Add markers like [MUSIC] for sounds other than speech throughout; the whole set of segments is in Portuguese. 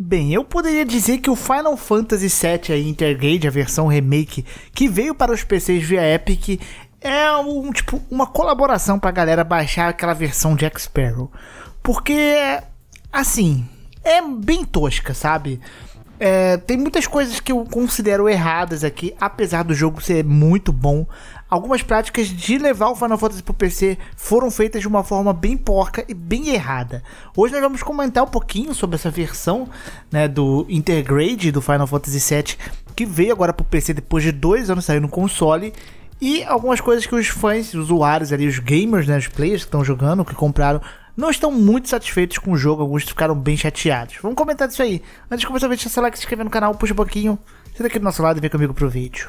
Bem, eu poderia dizer que o Final Fantasy VII aí, Intergrade, a versão remake que veio para os PCs via Epic, é um tipo uma colaboração para a galera baixar aquela versão de X Sparrow, porque assim é bem tosca, sabe? É, tem muitas coisas que eu considero erradas aqui, apesar do jogo ser muito bom. Algumas práticas de levar o Final Fantasy pro PC foram feitas de uma forma bem porca e bem errada. Hoje nós vamos comentar um pouquinho sobre essa versão né, do Intergrade do Final Fantasy VII, que veio agora pro PC depois de dois anos sair no console. E algumas coisas que os fãs, os usuários ali, os gamers, né, os players que estão jogando, que compraram não estão muito satisfeitos com o jogo, alguns ficaram bem chateados. Vamos comentar disso aí. Antes de começar o vídeo, deixa seu like, se inscrever no canal, puxa um pouquinho, senta aqui do nosso lado e vem comigo pro vídeo.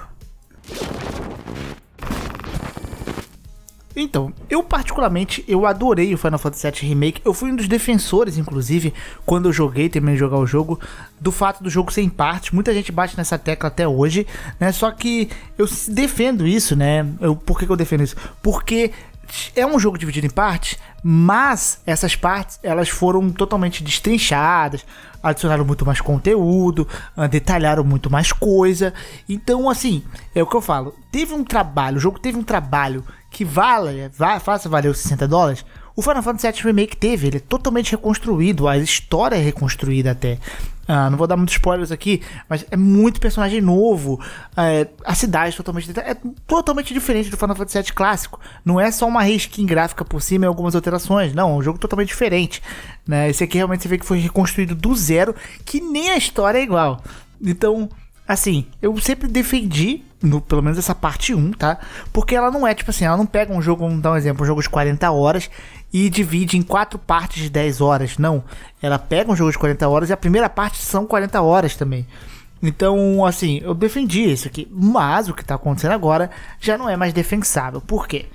Então, eu particularmente, eu adorei o Final Fantasy VII Remake. Eu fui um dos defensores, inclusive, quando eu joguei, terminei de jogar o jogo, do fato do jogo ser em partes. Muita gente bate nessa tecla até hoje, né? Só que eu defendo isso, né? Eu, por que, que eu defendo isso? Porque é um jogo dividido em partes, mas essas partes elas foram totalmente destrinchadas, adicionaram muito mais conteúdo, ah, detalharam muito mais coisa. Então, assim, é o que eu falo. Teve um trabalho, o jogo teve um trabalho que vale, faça valer os 60 dólares o Final Fantasy VII Remake teve, ele é totalmente reconstruído, a história é reconstruída até. Ah, não vou dar muitos spoilers aqui, mas é muito personagem novo. É, a cidade é totalmente é totalmente diferente do Final Fantasy VII clássico. Não é só uma reskin gráfica por cima e algumas alterações. Não, é um jogo totalmente diferente. Né? Esse aqui realmente você vê que foi reconstruído do zero, que nem a história é igual. Então, assim, eu sempre defendi no, pelo menos essa parte 1, tá? Porque ela não é, tipo assim, ela não pega um jogo, vamos dar um exemplo, um jogo de 40 horas e divide em quatro partes de 10 horas, não. Ela pega um jogo de 40 horas e a primeira parte são 40 horas também. Então, assim, eu defendi isso aqui, mas o que está acontecendo agora já não é mais defensável. Por quê?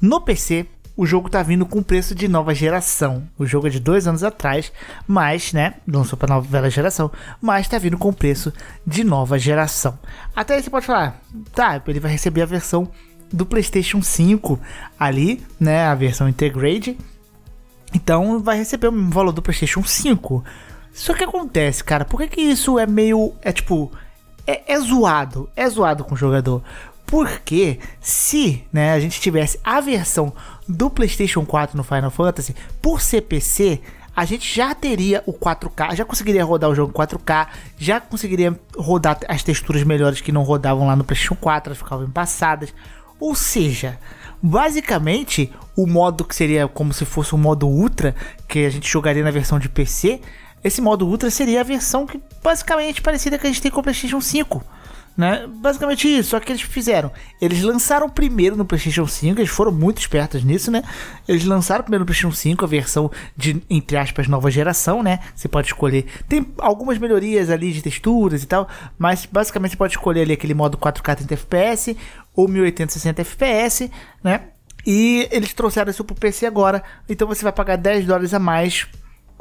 No PC, o jogo tá vindo com preço de nova geração. O jogo é de dois anos atrás, mas, né, lançou pra nova geração, mas tá vindo com preço de nova geração. Até aí você pode falar, tá, ele vai receber a versão do PlayStation 5 ali, né, a versão integrated. Então vai receber o mesmo valor do PlayStation 5. Só que acontece, cara, por que, que isso é meio. É tipo. É, é zoado, é zoado com o jogador. Porque se né, a gente tivesse a versão do PlayStation 4 no Final Fantasy por CPC, a gente já teria o 4K, já conseguiria rodar o jogo 4K, já conseguiria rodar as texturas melhores que não rodavam lá no PlayStation 4, elas ficavam passadas. Ou seja, basicamente o modo que seria como se fosse um modo Ultra, que a gente jogaria na versão de PC, esse modo Ultra seria a versão que basicamente parecida que a gente tem com o PlayStation 5. Né? Basicamente isso, só que eles fizeram. Eles lançaram primeiro no PlayStation 5, eles foram muito espertos nisso, né? Eles lançaram primeiro no PlayStation 5 a versão de, entre aspas, nova geração, né? Você pode escolher. Tem algumas melhorias ali de texturas e tal, mas basicamente você pode escolher ali aquele modo 4K 30 FPS ou 1080 FPS, né? E eles trouxeram isso pro PC agora, então você vai pagar 10 dólares a mais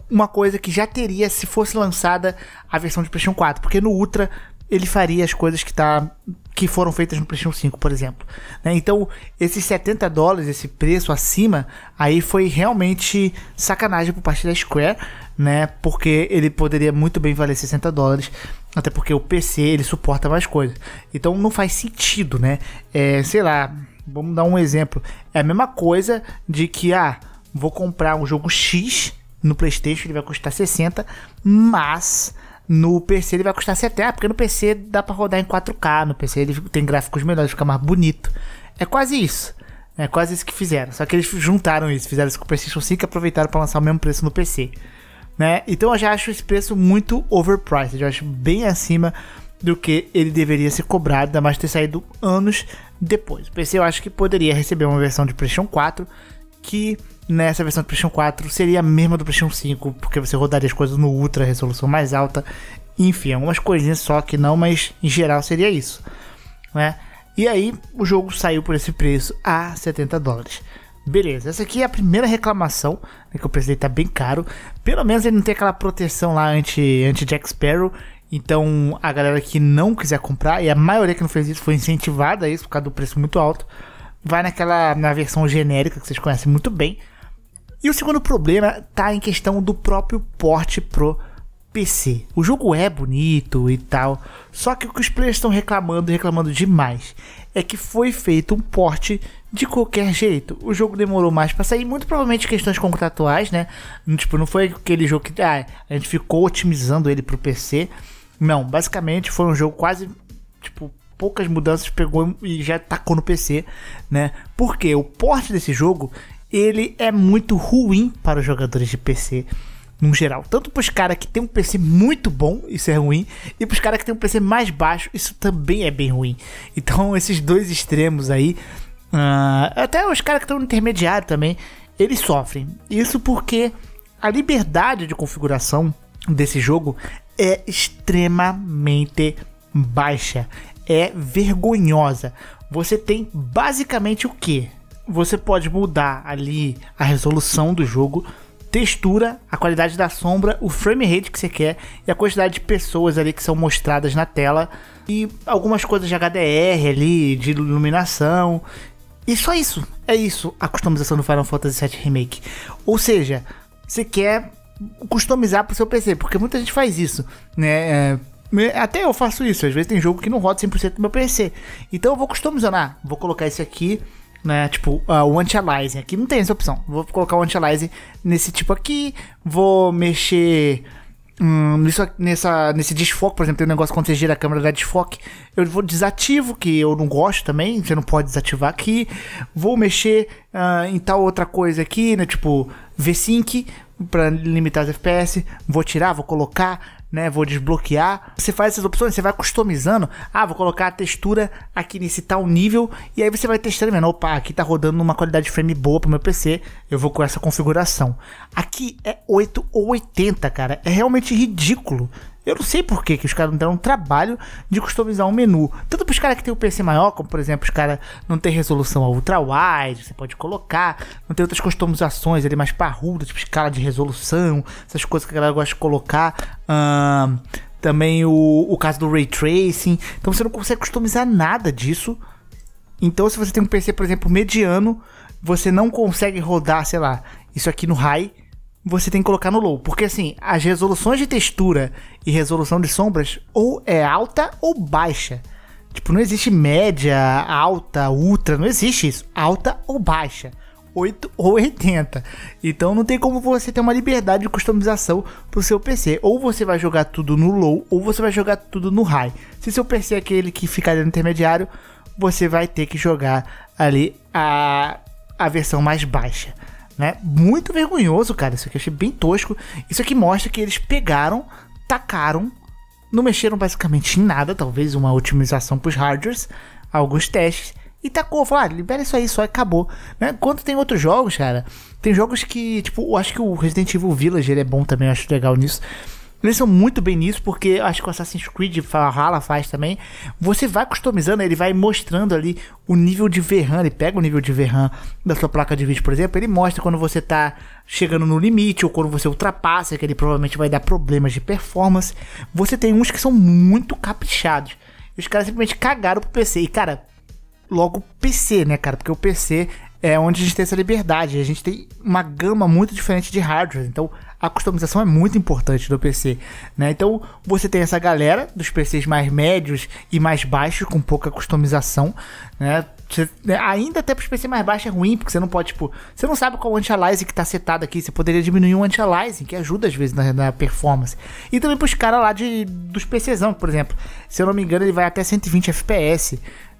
uma coisa que já teria se fosse lançada a versão de PlayStation 4, porque no Ultra ele faria as coisas que tá que foram feitas no PlayStation 5, por exemplo. Né? Então, esses 70 dólares, esse preço acima, aí foi realmente sacanagem por parte da Square, né? Porque ele poderia muito bem valer 60 dólares, até porque o PC ele suporta mais coisas. Então, não faz sentido, né? É, sei lá, vamos dar um exemplo. É a mesma coisa de que, ah, vou comprar um jogo X no PlayStation, ele vai custar 60, mas no PC ele vai custar 70, porque no PC dá para rodar em 4K, no PC ele tem gráficos melhores, fica mais bonito. É quase isso. É quase isso que fizeram. Só que eles juntaram isso, fizeram isso com o PlayStation 5 e aproveitaram para lançar o mesmo preço no PC. Né? Então eu já acho esse preço muito overpriced, eu acho bem acima do que ele deveria ser cobrado, ainda mais ter saído anos depois. O PC eu acho que poderia receber uma versão de PlayStation 4 que nessa versão do PlayStation 4 seria a mesma do PlayStation 5, porque você rodaria as coisas no ultra, resolução mais alta, enfim, algumas coisinhas só que não, mas em geral seria isso, né? E aí o jogo saiu por esse preço a 70 dólares. Beleza, essa aqui é a primeira reclamação, né, que eu precisei tá bem caro. Pelo menos ele não tem aquela proteção lá anti, anti Jack Sparrow. Então a galera que não quiser comprar, e a maioria que não fez isso foi incentivada a isso por causa do preço muito alto vai naquela na versão genérica que vocês conhecem muito bem. E o segundo problema está em questão do próprio porte pro PC. O jogo é bonito e tal, só que o que os players estão reclamando, reclamando demais, é que foi feito um porte de qualquer jeito. O jogo demorou mais para sair, muito provavelmente questões contratuais, né? Tipo, não foi aquele jogo que ah, a gente ficou otimizando ele pro PC. Não, basicamente foi um jogo quase tipo poucas mudanças, pegou e já tacou no PC, né? Porque o porte desse jogo, ele é muito ruim para os jogadores de PC no geral. Tanto para os caras que tem um PC muito bom, isso é ruim, e para os caras que tem um PC mais baixo, isso também é bem ruim. Então, [LAUGHS] esses dois extremos aí, uh, até os caras que estão no intermediário também, eles sofrem. Isso porque a liberdade de configuração desse jogo é extremamente baixa é vergonhosa. Você tem basicamente o que? Você pode mudar ali a resolução do jogo, textura, a qualidade da sombra, o frame rate que você quer e a quantidade de pessoas ali que são mostradas na tela e algumas coisas de HDR ali, de iluminação. E só isso, é isso a customização do Final Fantasy VII Remake. Ou seja, você quer customizar para o seu PC, porque muita gente faz isso, né? É, até eu faço isso, às vezes tem jogo que não roda 100% do meu PC. Então eu vou customizar, vou colocar esse aqui, né, tipo, uh, o anti-aliasing aqui, não tem essa opção. Vou colocar o anti-aliasing nesse tipo aqui, vou mexer hum, nisso, nessa, nesse desfoque, por exemplo, tem um negócio quando você gira a câmera da desfoque, eu vou desativo, que eu não gosto também, você não pode desativar aqui. Vou mexer uh, em tal outra coisa aqui, né, tipo, V-Sync, para limitar os FPS, vou tirar, vou colocar, né, vou desbloquear. Você faz essas opções, você vai customizando. Ah, vou colocar a textura aqui nesse tal nível e aí você vai testando, vendo, opa, aqui tá rodando numa qualidade de frame boa pro meu PC, eu vou com essa configuração. Aqui é 8 ou 80, cara, é realmente ridículo eu não sei por que, que os caras não deram um trabalho de customizar um menu. Tanto para os caras que tem o PC maior, como por exemplo, os caras não tem resolução ultra-wide, você pode colocar, não tem outras customizações ali mais parrudas, tipo escala de resolução, essas coisas que a galera gosta de colocar. também o, o caso do ray tracing. Então você não consegue customizar nada disso. Então, se você tem um PC, por exemplo, mediano, você não consegue rodar, sei lá, isso aqui no high você tem que colocar no low. Porque assim, as resoluções de textura e resolução de sombras ou é alta ou baixa. Tipo, não existe média, alta, ultra, não existe isso. Alta ou baixa. 8 [LAUGHS] ou 80. Então não tem como você ter uma liberdade de customização pro seu PC. Ou você vai jogar tudo no low, ou você vai jogar tudo no high. Se seu PC é aquele que ficaria no intermediário, você vai ter que jogar ali a, a versão mais baixa. Né? Muito vergonhoso, cara. Isso aqui eu achei bem tosco. Isso aqui mostra que eles pegaram, tacaram, não mexeram basicamente em nada, talvez uma otimização para os hardwares, alguns testes, e tacou, Falaram, ah, libera isso aí, só acabou. Né? Quanto tem outros jogos, cara, tem jogos que, tipo, eu acho que o Resident Evil Village ele é bom também, eu acho legal nisso. Eles são muito bem nisso, porque acho que o Assassin's Creed Valhalla faz também. Você vai customizando, ele vai mostrando ali o nível de VRAM. Ele pega o nível de VRAM da sua placa de vídeo, por exemplo. Ele mostra quando você está chegando no limite ou quando você ultrapassa, que ele provavelmente vai dar problemas de performance. Você tem uns que são muito caprichados. E os caras simplesmente cagaram pro PC. E, cara, logo PC, né, cara? Porque o PC é onde a gente tem essa liberdade. A gente tem uma gama muito diferente de hardware. Então, a customização é muito importante do PC, né? Então você tem essa galera dos PCs mais médios e mais baixos com pouca customização, né? Você, né, ainda até para os PCs mais baixos é ruim, porque você não pode, tipo, você não sabe qual anti-aliasing que está setado aqui. Você poderia diminuir um anti-aliasing, que ajuda às vezes na, na performance. E também para os caras lá de, dos PCzão, por exemplo. Se eu não me engano, ele vai até 120 FPS.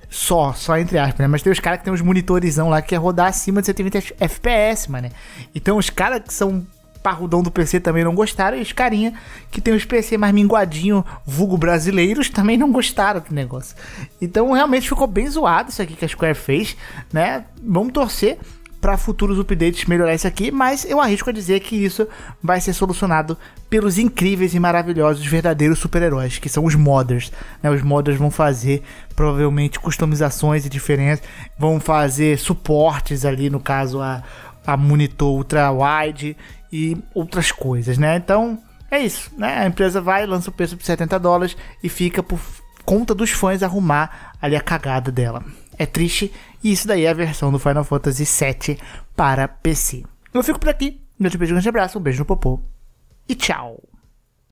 Só, só entre aspas, né? Mas tem os caras que tem uns monitorizão lá que é rodar acima de 120 FPS, mano. Então os caras que são parrudão do PC também não gostaram. E os carinha que tem os PC mais minguadinho, vulgo brasileiros, também não gostaram do negócio. Então realmente ficou bem zoado isso aqui que a Square fez, né? Vamos torcer para futuros updates melhorar isso aqui, mas eu arrisco a dizer que isso vai ser solucionado pelos incríveis e maravilhosos verdadeiros super-heróis, que são os modders. Né? Os modders vão fazer provavelmente customizações e diferenças, vão fazer suportes ali, no caso, a, a monitor ultra-wide e outras coisas, né? Então, é isso, né? A empresa vai, lança o preço por 70 dólares e fica por conta dos fãs arrumar ali a cagada dela. É triste, e isso daí é a versão do Final Fantasy VII para PC. Eu fico por aqui, meu te beijo, um grande abraço, um beijo no popô e tchau!